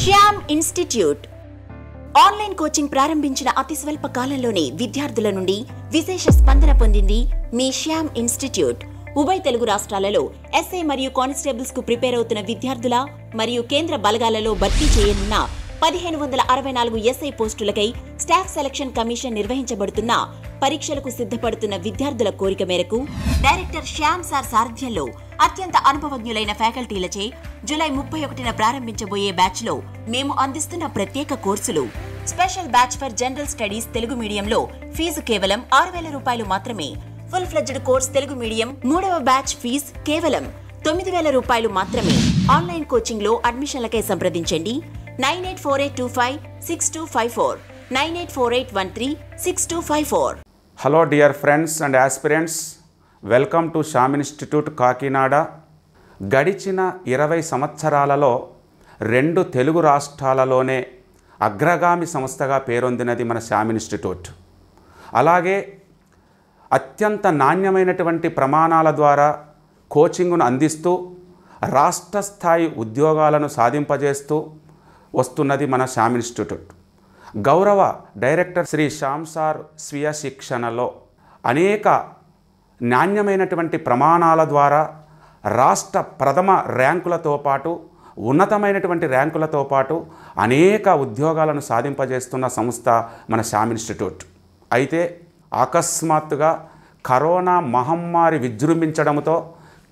Shyam institute online coaching ప్రారంభించిన అతి స్వల్ప కాలంలోనే విద్యార్థుల నుండి విశేష స్పందన పొందింది మీ శ్యామ్ ఇన్స్టిట్యూట్ ఉభయ తెలుగు రాష్ట్రాలలో ఎస్ఐ మరియు కానిస్టేబుల్స్ కు ప్రిపేర్ అవుతున్న విద్యార్థుల మరియు కేంద్ర బలగాలలో భర్తీ చేయనున్న పదిహేను వందల అరవై నాలుగు ఎస్ఐ పోస్టులకై స్టాఫ్ సెలక్షన్ కమిషన్ నిర్వహించబడుతున్న పరీక్షలకు సిద్ధపడుతున్న విద్యార్థుల కోరిక మేరకు డైరెక్టర్ శ్యామ్ సార్ సారథ్యంలో అత్యంత అనుభవజ్ఞులైన ఫ్యాకల్టీలచే జులై ముప్పై ఒకటిన ప్రారంభించబోయే బ్యాచ్లో మేము అందిస్తున్న ప్రత్యేక కోర్సులు special batch for general studies Telugu మీడియంలో ఫీజు కేవలం ఆరు వేల రూపాయలు మాత్రమే full fledged course Telugu medium మూడవ బ్యాచ్ ఫీజ్ కేవలం తొమ్మిది వేల రూపాయలు మాత్రమే ఆన్లైన్ కోచింగ్లో అడ్మిషన్లకై సంప్రదించండి nine eight four eight two five six two five four nine eight four eight one three six two five four hello dear friends and aspirants welcome to Shyam institute Kakinada గడిచిన ఇరవై సంవత్సరాలలో రెండు తెలుగు రాష్ట్రాలలోనే అగ్రగామి సంస్థగా పేరొందినది మన శ్యామ్ ఇన్స్టిట్యూట్ అలాగే అత్యంత నాణ్యమైనటువంటి ప్రమాణాల ద్వారా కోచింగ్ను అందిస్తూ రాష్ట్ర స్థాయి ఉద్యోగాలను సాధింపజేస్తూ వస్తున్నది మన శ్యామ్ ఇన్స్టిట్యూట్ గౌరవ డైరెక్టర్ శ్రీ శ్యామ్ సార్ స్వీయ శిక్షణలో అనేక నాణ్యమైనటువంటి ప్రమాణాల ద్వారా రాష్ట్ర ప్రథమ ర్యాంకులతో పాటు ఉన్నతమైనటువంటి ర్యాంకులతో పాటు అనేక ఉద్యోగాలను సాధింపజేస్తున్న సంస్థ మన శ్యామ్ ఇన్స్టిట్యూట్ అయితే అకస్మాత్తుగా కరోనా మహమ్మారి విజృంభించడంతో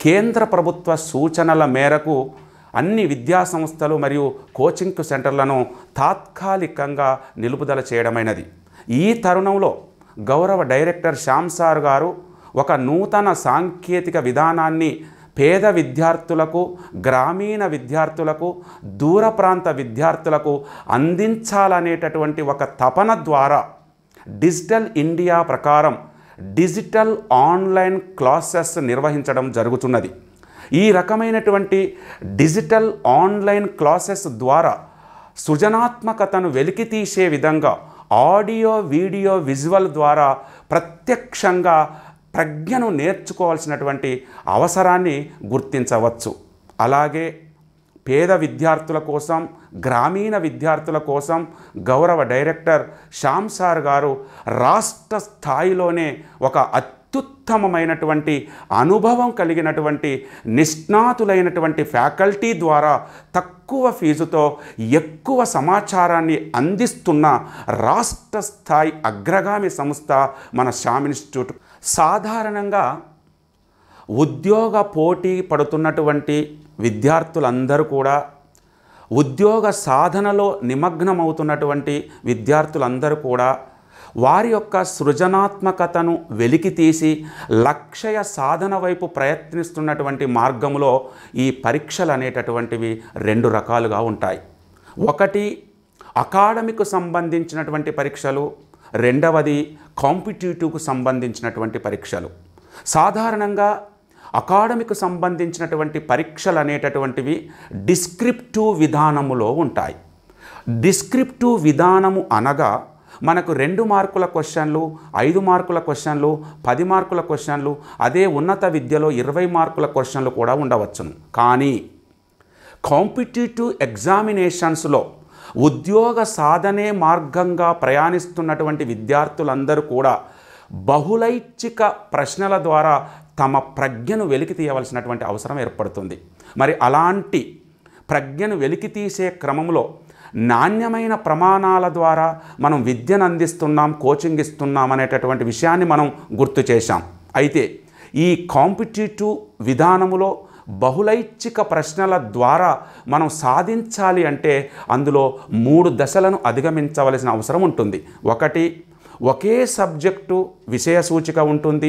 కేంద్ర ప్రభుత్వ సూచనల మేరకు అన్ని విద్యా సంస్థలు మరియు కోచింగ్ సెంటర్లను తాత్కాలికంగా నిలుపుదల చేయడమైనది ఈ తరుణంలో గౌరవ డైరెక్టర్ శ్యామ్ సార్ గారు ఒక నూతన సాంకేతిక విధానాన్ని పేద విద్యార్థులకు గ్రామీణ విద్యార్థులకు దూర ప్రాంత విద్యార్థులకు అందించాలనేటటువంటి ఒక తపన ద్వారా డిజిటల్ ఇండియా ప్రకారం డిజిటల్ ఆన్లైన్ క్లాసెస్ నిర్వహించడం జరుగుతున్నది ఈ రకమైనటువంటి డిజిటల్ ఆన్లైన్ క్లాసెస్ ద్వారా సృజనాత్మకతను వెలికి తీసే విధంగా ఆడియో వీడియో విజువల్ ద్వారా ప్రత్యక్షంగా ప్రజ్ఞను నేర్చుకోవాల్సినటువంటి అవసరాన్ని గుర్తించవచ్చు అలాగే పేద విద్యార్థుల కోసం గ్రామీణ విద్యార్థుల కోసం గౌరవ డైరెక్టర్ శ్యామ్ సార్ గారు రాష్ట్ర స్థాయిలోనే ఒక అత్యుత్తమమైనటువంటి అనుభవం కలిగినటువంటి నిష్ణాతులైనటువంటి ఫ్యాకల్టీ ద్వారా తక్కువ ఫీజుతో ఎక్కువ సమాచారాన్ని అందిస్తున్న రాష్ట్ర స్థాయి అగ్రగామి సంస్థ మన శ్యామ్ ఇన్స్టిట్యూట్ సాధారణంగా ఉద్యోగ పోటీ పడుతున్నటువంటి విద్యార్థులందరూ కూడా ఉద్యోగ సాధనలో నిమగ్నమవుతున్నటువంటి విద్యార్థులందరూ కూడా వారి యొక్క సృజనాత్మకతను వెలికి తీసి లక్ష్య సాధన వైపు ప్రయత్నిస్తున్నటువంటి మార్గంలో ఈ పరీక్షలు అనేటటువంటివి రెండు రకాలుగా ఉంటాయి ఒకటి అకాడమిక్ సంబంధించినటువంటి పరీక్షలు రెండవది కాంపిటేటివ్కు సంబంధించినటువంటి పరీక్షలు సాధారణంగా అకాడమిక్ సంబంధించినటువంటి పరీక్షలు అనేటటువంటివి డిస్క్రిప్టివ్ విధానములో ఉంటాయి డిస్క్రిప్టివ్ విధానము అనగా మనకు రెండు మార్కుల క్వశ్చన్లు ఐదు మార్కుల క్వశ్చన్లు పది మార్కుల క్వశ్చన్లు అదే ఉన్నత విద్యలో ఇరవై మార్కుల క్వశ్చన్లు కూడా ఉండవచ్చును కానీ కాంపిటేటివ్ ఎగ్జామినేషన్స్లో ఉద్యోగ సాధనే మార్గంగా ప్రయాణిస్తున్నటువంటి విద్యార్థులందరూ కూడా బహులైచ్ఛిక ప్రశ్నల ద్వారా తమ ప్రజ్ఞను వెలికి తీయవలసినటువంటి అవసరం ఏర్పడుతుంది మరి అలాంటి ప్రజ్ఞను వెలికి తీసే క్రమంలో నాణ్యమైన ప్రమాణాల ద్వారా మనం విద్యను అందిస్తున్నాం కోచింగ్ ఇస్తున్నాం అనేటటువంటి విషయాన్ని మనం గుర్తు చేశాం అయితే ఈ కాంపిటేటివ్ విధానములో బహుళైచ్ఛిక ప్రశ్నల ద్వారా మనం సాధించాలి అంటే అందులో మూడు దశలను అధిగమించవలసిన అవసరం ఉంటుంది ఒకటి ఒకే సబ్జెక్టు విషయ సూచిక ఉంటుంది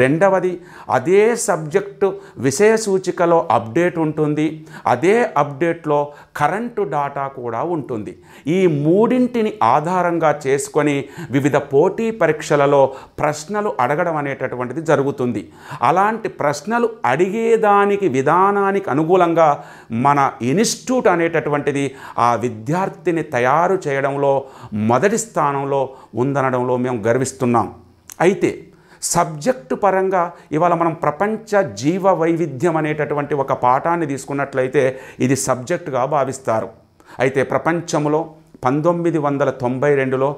రెండవది అదే సబ్జెక్టు విషయ సూచికలో అప్డేట్ ఉంటుంది అదే అప్డేట్లో కరెంటు డాటా కూడా ఉంటుంది ఈ మూడింటిని ఆధారంగా చేసుకొని వివిధ పోటీ పరీక్షలలో ప్రశ్నలు అడగడం అనేటటువంటిది జరుగుతుంది అలాంటి ప్రశ్నలు అడిగేదానికి విధానానికి అనుకూలంగా మన ఇన్స్టిట్యూట్ అనేటటువంటిది ఆ విద్యార్థిని తయారు చేయడంలో మొదటి స్థానంలో ఉందనడంలో మేము గర్విస్తున్నాం అయితే సబ్జెక్టు పరంగా ఇవాళ మనం ప్రపంచ జీవ వైవిధ్యం అనేటటువంటి ఒక పాఠాన్ని తీసుకున్నట్లయితే ఇది సబ్జెక్టుగా భావిస్తారు అయితే ప్రపంచంలో పంతొమ్మిది వందల తొంభై రెండులో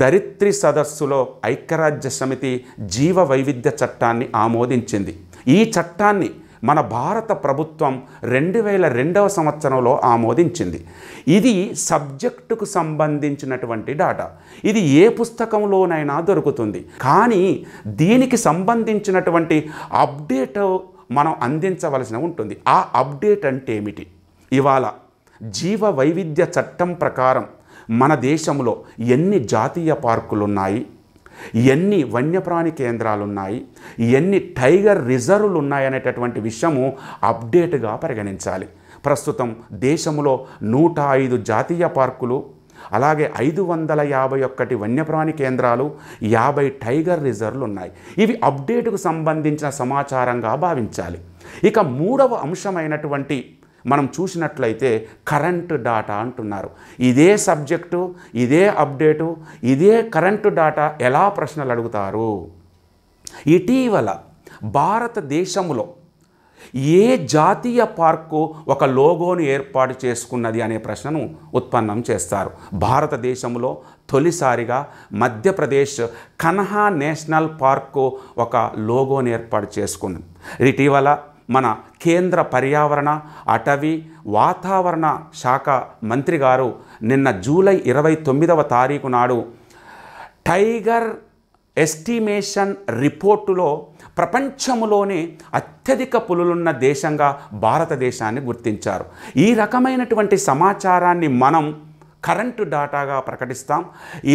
దరిత్రి సదస్సులో ఐక్యరాజ్య సమితి జీవ వైవిధ్య చట్టాన్ని ఆమోదించింది ఈ చట్టాన్ని మన భారత ప్రభుత్వం రెండు వేల రెండవ సంవత్సరంలో ఆమోదించింది ఇది సబ్జెక్టుకు సంబంధించినటువంటి డాటా ఇది ఏ పుస్తకంలోనైనా దొరుకుతుంది కానీ దీనికి సంబంధించినటువంటి అప్డేట్ మనం అందించవలసిన ఉంటుంది ఆ అప్డేట్ అంటే ఏమిటి ఇవాళ జీవ వైవిధ్య చట్టం ప్రకారం మన దేశంలో ఎన్ని జాతీయ పార్కులున్నాయి ఎన్ని వన్యప్రాణి కేంద్రాలు ఉన్నాయి ఎన్ని టైగర్ రిజర్వ్లు ఉన్నాయనేటటువంటి విషయము అప్డేట్గా పరిగణించాలి ప్రస్తుతం దేశంలో నూట ఐదు జాతీయ పార్కులు అలాగే ఐదు వందల యాభై ఒక్కటి వన్యప్రాణి కేంద్రాలు యాభై టైగర్ రిజర్వ్లు ఉన్నాయి ఇవి అప్డేటుకు సంబంధించిన సమాచారంగా భావించాలి ఇక మూడవ అంశమైనటువంటి మనం చూసినట్లయితే కరెంటు డాటా అంటున్నారు ఇదే సబ్జెక్టు ఇదే అప్డేటు ఇదే కరెంటు డాటా ఎలా ప్రశ్నలు అడుగుతారు ఇటీవల భారతదేశంలో ఏ జాతీయ పార్కు ఒక లోగోను ఏర్పాటు చేసుకున్నది అనే ప్రశ్నను ఉత్పన్నం చేస్తారు భారతదేశంలో తొలిసారిగా మధ్యప్రదేశ్ కన్హా నేషనల్ పార్కు ఒక లోగోను ఏర్పాటు చేసుకున్నది ఇటీవల మన కేంద్ర పర్యావరణ అటవీ వాతావరణ శాఖ మంత్రి గారు నిన్న జూలై ఇరవై తొమ్మిదవ తారీఖు నాడు టైగర్ ఎస్టిమేషన్ రిపోర్టులో ప్రపంచంలోనే అత్యధిక పులులున్న దేశంగా భారతదేశాన్ని గుర్తించారు ఈ రకమైనటువంటి సమాచారాన్ని మనం కరెంటు డాటాగా ప్రకటిస్తాం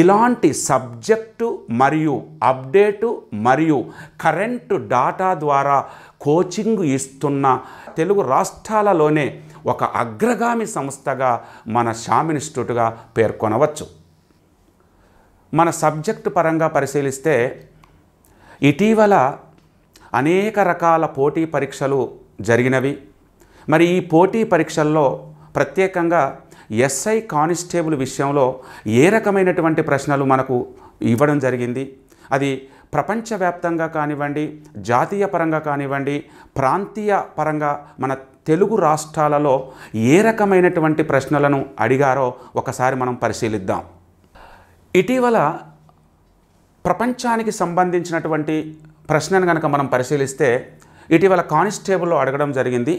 ఇలాంటి సబ్జెక్టు మరియు అప్డేటు మరియు కరెంటు డాటా ద్వారా కోచింగ్ ఇస్తున్న తెలుగు రాష్ట్రాలలోనే ఒక అగ్రగామి సంస్థగా మన షామ్ ఇన్స్టిట్యూట్గా పేర్కొనవచ్చు మన సబ్జెక్టు పరంగా పరిశీలిస్తే ఇటీవల అనేక రకాల పోటీ పరీక్షలు జరిగినవి మరి ఈ పోటీ పరీక్షల్లో ప్రత్యేకంగా ఎస్ఐ కానిస్టేబుల్ విషయంలో ఏ రకమైనటువంటి ప్రశ్నలు మనకు ఇవ్వడం జరిగింది అది ప్రపంచవ్యాప్తంగా కానివ్వండి జాతీయ పరంగా కానివ్వండి ప్రాంతీయ పరంగా మన తెలుగు రాష్ట్రాలలో ఏ రకమైనటువంటి ప్రశ్నలను అడిగారో ఒకసారి మనం పరిశీలిద్దాం ఇటీవల ప్రపంచానికి సంబంధించినటువంటి ప్రశ్నను కనుక మనం పరిశీలిస్తే ఇటీవల కానిస్టేబుల్లో అడగడం జరిగింది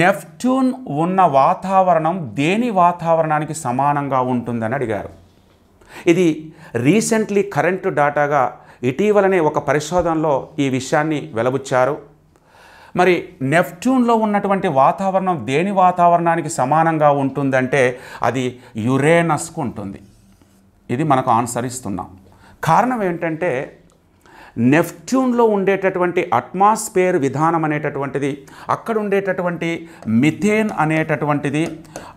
నెప్ట్యూన్ ఉన్న వాతావరణం దేని వాతావరణానికి సమానంగా ఉంటుందని అడిగారు ఇది రీసెంట్లీ కరెంటు డాటాగా ఇటీవలనే ఒక పరిశోధనలో ఈ విషయాన్ని వెలబుచ్చారు మరి నెప్ట్యూన్లో ఉన్నటువంటి వాతావరణం దేని వాతావరణానికి సమానంగా ఉంటుందంటే అది యురేనస్కు ఉంటుంది ఇది మనకు ఆన్సర్ ఇస్తున్నాం కారణం ఏంటంటే నెఫ్ట్యూన్లో ఉండేటటువంటి అట్మాస్ఫియర్ విధానం అనేటటువంటిది అక్కడ ఉండేటటువంటి మిథేన్ అనేటటువంటిది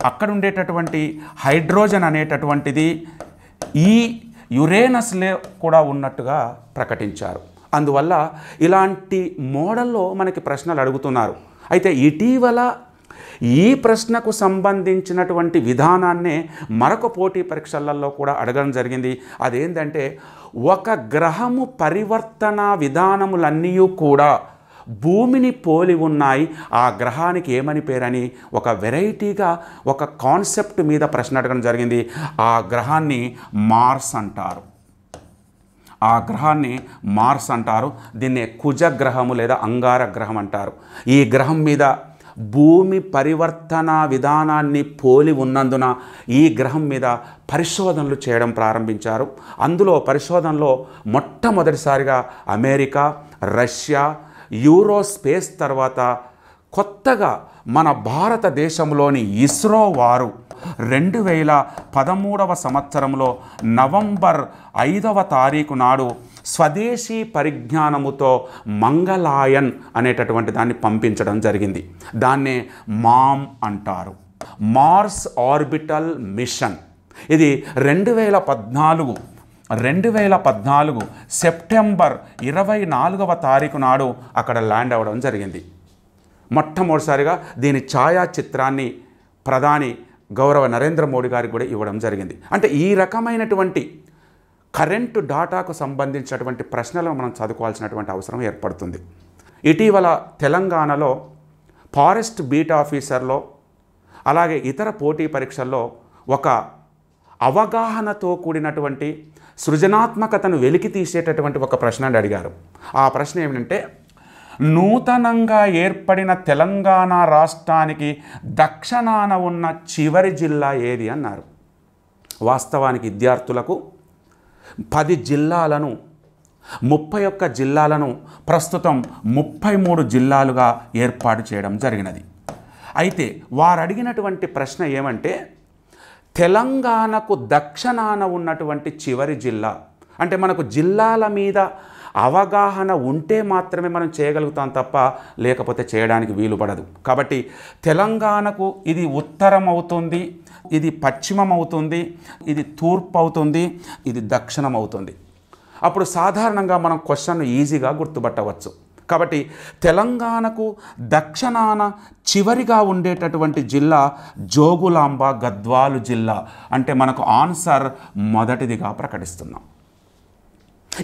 అక్కడ ఉండేటటువంటి హైడ్రోజన్ అనేటటువంటిది ఈ యురేనస్లే కూడా ఉన్నట్టుగా ప్రకటించారు అందువల్ల ఇలాంటి మోడల్లో మనకి ప్రశ్నలు అడుగుతున్నారు అయితే ఇటీవల ఈ ప్రశ్నకు సంబంధించినటువంటి విధానాన్నే మరొక పోటీ పరీక్షలలో కూడా అడగడం జరిగింది అదేంటంటే ఒక గ్రహము పరివర్తన విధానములన్నీ కూడా భూమిని పోలి ఉన్నాయి ఆ గ్రహానికి ఏమని పేరని ఒక వెరైటీగా ఒక కాన్సెప్ట్ మీద ప్రశ్న అడగడం జరిగింది ఆ గ్రహాన్ని మార్స్ అంటారు ఆ గ్రహాన్ని మార్స్ అంటారు దీన్ని కుజగ్రహము లేదా అంగార గ్రహం అంటారు ఈ గ్రహం మీద భూమి పరివర్తన విధానాన్ని పోలి ఉన్నందున ఈ గ్రహం మీద పరిశోధనలు చేయడం ప్రారంభించారు అందులో పరిశోధనలో మొట్టమొదటిసారిగా అమెరికా రష్యా యూరో స్పేస్ తర్వాత కొత్తగా మన భారతదేశంలోని ఇస్రో వారు రెండు వేల పదమూడవ సంవత్సరంలో నవంబర్ ఐదవ తారీఖు నాడు స్వదేశీ పరిజ్ఞానముతో మంగళాయన్ అనేటటువంటి దాన్ని పంపించడం జరిగింది దాన్నే మామ్ అంటారు మార్స్ ఆర్బిటల్ మిషన్ ఇది రెండు వేల పద్నాలుగు రెండు వేల పద్నాలుగు సెప్టెంబర్ ఇరవై నాలుగవ తారీఖు నాడు అక్కడ ల్యాండ్ అవ్వడం జరిగింది మొట్టమొదటిసారిగా దీని ఛాయాచిత్రాన్ని ప్రధాని గౌరవ నరేంద్ర మోడీ గారికి కూడా ఇవ్వడం జరిగింది అంటే ఈ రకమైనటువంటి కరెంటు డాటాకు సంబంధించినటువంటి ప్రశ్నలను మనం చదువుకోవాల్సినటువంటి అవసరం ఏర్పడుతుంది ఇటీవల తెలంగాణలో ఫారెస్ట్ బీట్ ఆఫీసర్లో అలాగే ఇతర పోటీ పరీక్షల్లో ఒక అవగాహనతో కూడినటువంటి సృజనాత్మకతను వెలికి తీసేటటువంటి ఒక ప్రశ్న అడిగారు ఆ ప్రశ్న ఏమిటంటే నూతనంగా ఏర్పడిన తెలంగాణ రాష్ట్రానికి దక్షిణాన ఉన్న చివరి జిల్లా ఏది అన్నారు వాస్తవానికి విద్యార్థులకు పది జిల్లాలను ముప్పై ఒక్క జిల్లాలను ప్రస్తుతం ముప్పై మూడు జిల్లాలుగా ఏర్పాటు చేయడం జరిగినది అయితే వారు అడిగినటువంటి ప్రశ్న ఏమంటే తెలంగాణకు దక్షిణాన ఉన్నటువంటి చివరి జిల్లా అంటే మనకు జిల్లాల మీద అవగాహన ఉంటే మాత్రమే మనం చేయగలుగుతాం తప్ప లేకపోతే చేయడానికి వీలు పడదు కాబట్టి తెలంగాణకు ఇది ఉత్తరం అవుతుంది ఇది పశ్చిమం అవుతుంది ఇది తూర్పు అవుతుంది ఇది దక్షిణం అవుతుంది అప్పుడు సాధారణంగా మనం క్వశ్చన్ ఈజీగా గుర్తుపట్టవచ్చు కాబట్టి తెలంగాణకు దక్షిణాన చివరిగా ఉండేటటువంటి జిల్లా జోగులాంబ గద్వాలు జిల్లా అంటే మనకు ఆన్సర్ మొదటిదిగా ప్రకటిస్తున్నాం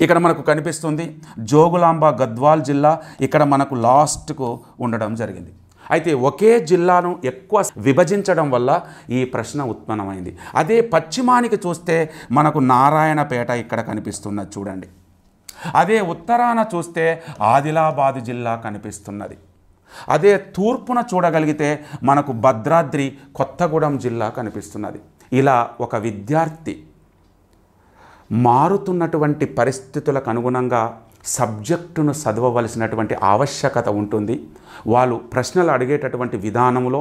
ఇక్కడ మనకు కనిపిస్తుంది జోగులాంబ గద్వాల్ జిల్లా ఇక్కడ మనకు లాస్ట్కు ఉండడం జరిగింది అయితే ఒకే జిల్లాను ఎక్కువ విభజించడం వల్ల ఈ ప్రశ్న ఉత్పన్నమైంది అదే పశ్చిమానికి చూస్తే మనకు నారాయణపేట ఇక్కడ కనిపిస్తున్నది చూడండి అదే ఉత్తరాన చూస్తే ఆదిలాబాదు జిల్లా కనిపిస్తున్నది అదే తూర్పున చూడగలిగితే మనకు భద్రాద్రి కొత్తగూడెం జిల్లా కనిపిస్తున్నది ఇలా ఒక విద్యార్థి మారుతున్నటువంటి పరిస్థితులకు అనుగుణంగా సబ్జెక్టును చదవవలసినటువంటి ఆవశ్యకత ఉంటుంది వాళ్ళు ప్రశ్నలు అడిగేటటువంటి విధానంలో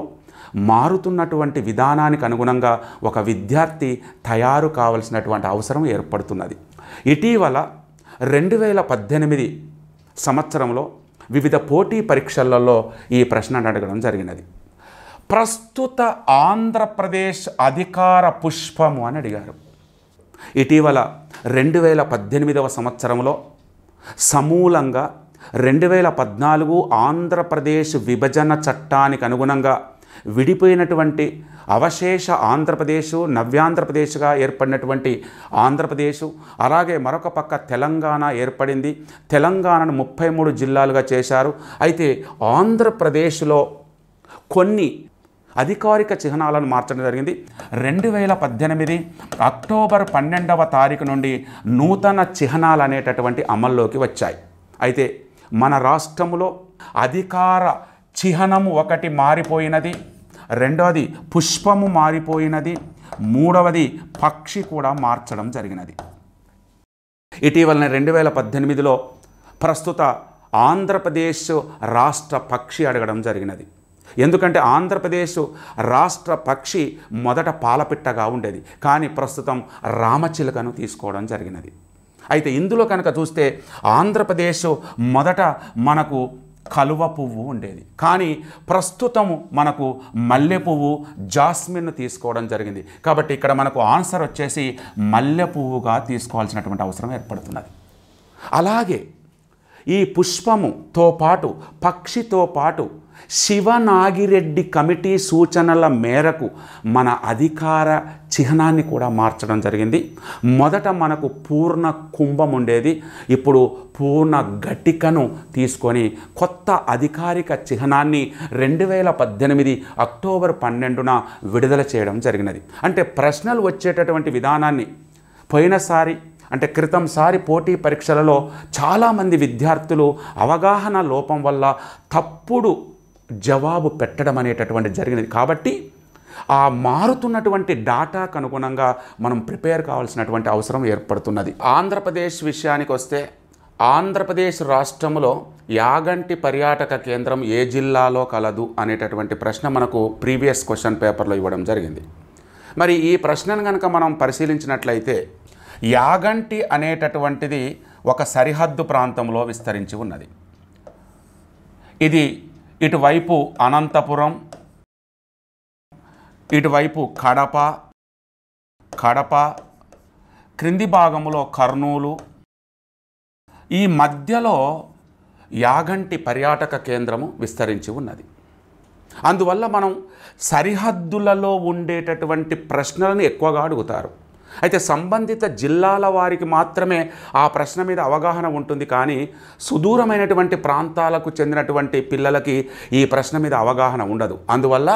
మారుతున్నటువంటి విధానానికి అనుగుణంగా ఒక విద్యార్థి తయారు కావలసినటువంటి అవసరం ఏర్పడుతున్నది ఇటీవల రెండు వేల పద్దెనిమిది సంవత్సరంలో వివిధ పోటీ పరీక్షలలో ఈ ప్రశ్న అడగడం జరిగినది ప్రస్తుత ఆంధ్రప్రదేశ్ అధికార పుష్పము అని అడిగారు ఇటీవల రెండు వేల పద్దెనిమిదవ సంవత్సరంలో సమూలంగా రెండు వేల పద్నాలుగు ఆంధ్రప్రదేశ్ విభజన చట్టానికి అనుగుణంగా విడిపోయినటువంటి అవశేష ఆంధ్రప్రదేశ్ నవ్యాంధ్రప్రదేశ్గా ఏర్పడినటువంటి ఆంధ్రప్రదేశ్ అలాగే మరొక పక్క తెలంగాణ ఏర్పడింది తెలంగాణను ముప్పై మూడు జిల్లాలుగా చేశారు అయితే ఆంధ్రప్రదేశ్లో కొన్ని అధికారిక చిహ్నాలను మార్చడం జరిగింది రెండు వేల పద్దెనిమిది అక్టోబర్ పన్నెండవ తారీఖు నుండి నూతన చిహ్నాలు అనేటటువంటి అమల్లోకి వచ్చాయి అయితే మన రాష్ట్రంలో అధికార చిహ్నము ఒకటి మారిపోయినది రెండవది పుష్పము మారిపోయినది మూడవది పక్షి కూడా మార్చడం జరిగినది ఇటీవలనే రెండు వేల పద్దెనిమిదిలో ప్రస్తుత ఆంధ్రప్రదేశ్ రాష్ట్ర పక్షి అడగడం జరిగినది ఎందుకంటే ఆంధ్రప్రదేశ్ రాష్ట్ర పక్షి మొదట పాలపిట్టగా ఉండేది కానీ ప్రస్తుతం రామచిలుకను తీసుకోవడం జరిగినది అయితే ఇందులో కనుక చూస్తే ఆంధ్రప్రదేశ్ మొదట మనకు కలువ పువ్వు ఉండేది కానీ ప్రస్తుతము మనకు మల్లె పువ్వు జాస్మిన్ను తీసుకోవడం జరిగింది కాబట్టి ఇక్కడ మనకు ఆన్సర్ వచ్చేసి మల్లె పువ్వుగా తీసుకోవాల్సినటువంటి అవసరం ఏర్పడుతున్నది అలాగే ఈ పుష్పముతో పాటు పక్షితో పాటు శివనాగిరెడ్డి కమిటీ సూచనల మేరకు మన అధికార చిహ్నాన్ని కూడా మార్చడం జరిగింది మొదట మనకు పూర్ణ కుంభం ఉండేది ఇప్పుడు పూర్ణ ఘటికను తీసుకొని కొత్త అధికారిక చిహ్నాన్ని రెండు వేల పద్దెనిమిది అక్టోబర్ పన్నెండున విడుదల చేయడం జరిగినది అంటే ప్రశ్నలు వచ్చేటటువంటి విధానాన్ని పోయినసారి అంటే క్రితంసారి పోటీ పరీక్షలలో చాలామంది విద్యార్థులు అవగాహన లోపం వల్ల తప్పుడు జవాబు పెట్టడం అనేటటువంటి జరిగినది కాబట్టి ఆ మారుతున్నటువంటి డాటాకు అనుగుణంగా మనం ప్రిపేర్ కావాల్సినటువంటి అవసరం ఏర్పడుతున్నది ఆంధ్రప్రదేశ్ విషయానికి వస్తే ఆంధ్రప్రదేశ్ రాష్ట్రంలో యాగంటి పర్యాటక కేంద్రం ఏ జిల్లాలో కలదు అనేటటువంటి ప్రశ్న మనకు ప్రీవియస్ క్వశ్చన్ పేపర్లో ఇవ్వడం జరిగింది మరి ఈ ప్రశ్నను కనుక మనం పరిశీలించినట్లయితే యాగంటి అనేటటువంటిది ఒక సరిహద్దు ప్రాంతంలో విస్తరించి ఉన్నది ఇది ఇటువైపు అనంతపురం ఇటువైపు కడప కడప క్రింది భాగంలో కర్నూలు ఈ మధ్యలో యాగంటి పర్యాటక కేంద్రము విస్తరించి ఉన్నది అందువల్ల మనం సరిహద్దులలో ఉండేటటువంటి ప్రశ్నలను ఎక్కువగా అడుగుతారు అయితే సంబంధిత జిల్లాల వారికి మాత్రమే ఆ ప్రశ్న మీద అవగాహన ఉంటుంది కానీ సుదూరమైనటువంటి ప్రాంతాలకు చెందినటువంటి పిల్లలకి ఈ ప్రశ్న మీద అవగాహన ఉండదు అందువల్ల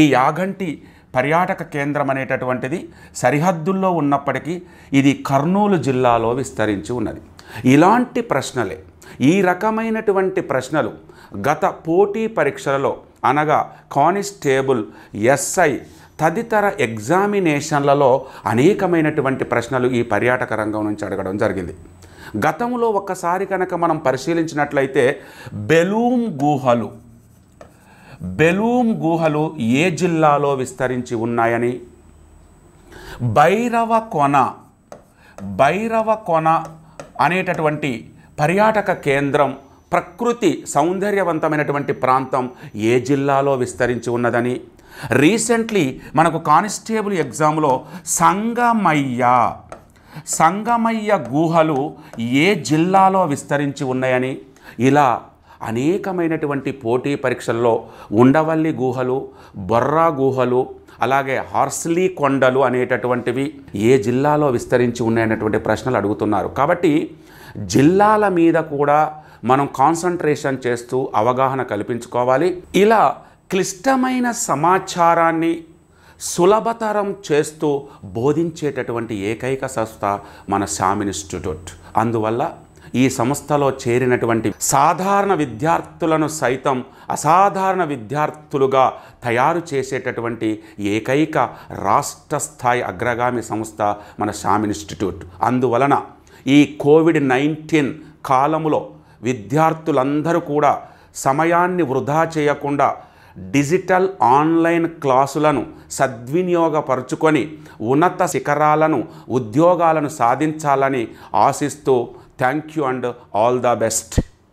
ఈ యాగంటి పర్యాటక కేంద్రం అనేటటువంటిది సరిహద్దుల్లో ఉన్నప్పటికీ ఇది కర్నూలు జిల్లాలో విస్తరించి ఉన్నది ఇలాంటి ప్రశ్నలే ఈ రకమైనటువంటి ప్రశ్నలు గత పోటీ పరీక్షలలో అనగా కానిస్టేబుల్ ఎస్ఐ తదితర ఎగ్జామినేషన్లలో అనేకమైనటువంటి ప్రశ్నలు ఈ పర్యాటక రంగం నుంచి అడగడం జరిగింది గతంలో ఒక్కసారి కనుక మనం పరిశీలించినట్లయితే బెలూమ్ గుహలు బెలూమ్ గుహలు ఏ జిల్లాలో విస్తరించి ఉన్నాయని భైరవ కొన భైరవ కొన అనేటటువంటి పర్యాటక కేంద్రం ప్రకృతి సౌందర్యవంతమైనటువంటి ప్రాంతం ఏ జిల్లాలో విస్తరించి ఉన్నదని రీసెంట్లీ మనకు కానిస్టేబుల్ ఎగ్జామ్లో సంగమయ్య సంగమయ్య గుహలు ఏ జిల్లాలో విస్తరించి ఉన్నాయని ఇలా అనేకమైనటువంటి పోటీ పరీక్షల్లో ఉండవల్లి గుహలు బొర్రా గుహలు అలాగే హార్స్లీ కొండలు అనేటటువంటివి ఏ జిల్లాలో విస్తరించి ఉన్నాయనేటువంటి ప్రశ్నలు అడుగుతున్నారు కాబట్టి జిల్లాల మీద కూడా మనం కాన్సన్ట్రేషన్ చేస్తూ అవగాహన కల్పించుకోవాలి ఇలా క్లిష్టమైన సమాచారాన్ని సులభతరం చేస్తూ బోధించేటటువంటి ఏకైక సంస్థ మన శామ్ ఇన్స్టిట్యూట్ అందువల్ల ఈ సంస్థలో చేరినటువంటి సాధారణ విద్యార్థులను సైతం అసాధారణ విద్యార్థులుగా తయారు చేసేటటువంటి ఏకైక రాష్ట్ర స్థాయి అగ్రగామి సంస్థ మన శామ్ ఇన్స్టిట్యూట్ అందువలన ఈ కోవిడ్ నైన్టీన్ కాలములో విద్యార్థులందరూ కూడా సమయాన్ని వృధా చేయకుండా డిజిటల్ ఆన్లైన్ క్లాసులను సద్వినియోగపరుచుకొని ఉన్నత శిఖరాలను ఉద్యోగాలను సాధించాలని ఆశిస్తూ thank you and all the best